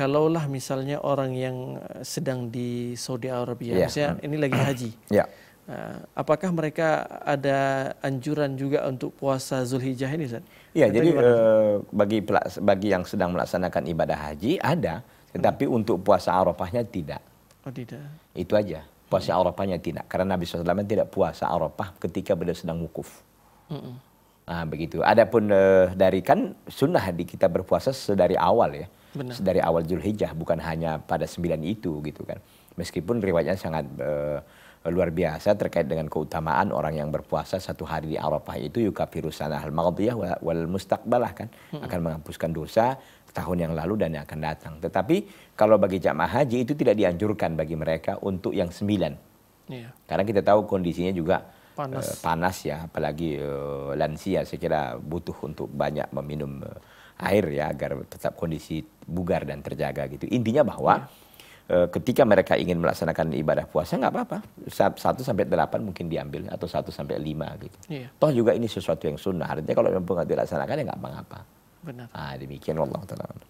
kalaulah misalnya orang yang eh, sedang di Saudi Arabia, yeah. misalnya ini lagi hmm. haji. Yeah. Ya. Apakah mereka ada anjuran juga untuk puasa Zulhijjah ini, Zan? Iya, jadi uh, bagi bagi yang sedang melaksanakan ibadah haji ada, tetapi hmm. untuk puasa Arafahnya tidak. Oh, tidak. Itu aja. Puasa Arafahnya tidak, karena Nabi SAW tidak puasa Arafah ketika beliau sedang wukuf. Hmm. Nah, begitu. Adapun uh, dari kan sunnah di kita berpuasa sedari awal ya. Benar. Sedari awal Zulhijjah bukan hanya pada sembilan itu gitu kan. Meskipun riwayatnya sangat uh, luar biasa terkait dengan keutamaan orang yang berpuasa satu hari di Arafah itu yukafirusanah al-maghdiyah wal, wal mustaqbalah kan hmm. akan menghapuskan dosa tahun yang lalu dan yang akan datang. Tetapi kalau bagi jamaah haji itu tidak dianjurkan bagi mereka untuk yang sembilan. Yeah. Karena kita tahu kondisinya juga panas, uh, panas ya, apalagi uh, lansia saya kira butuh untuk banyak meminum uh, air ya agar tetap kondisi bugar dan terjaga gitu. Intinya bahwa ya. ketika mereka ingin melaksanakan ibadah puasa nggak apa-apa. Satu sampai delapan mungkin diambil atau satu sampai lima gitu. Ya. Toh juga ini sesuatu yang sunnah. Artinya kalau memang tidak dilaksanakan ya nggak apa-apa Benar. Nah, demikian Allah taala.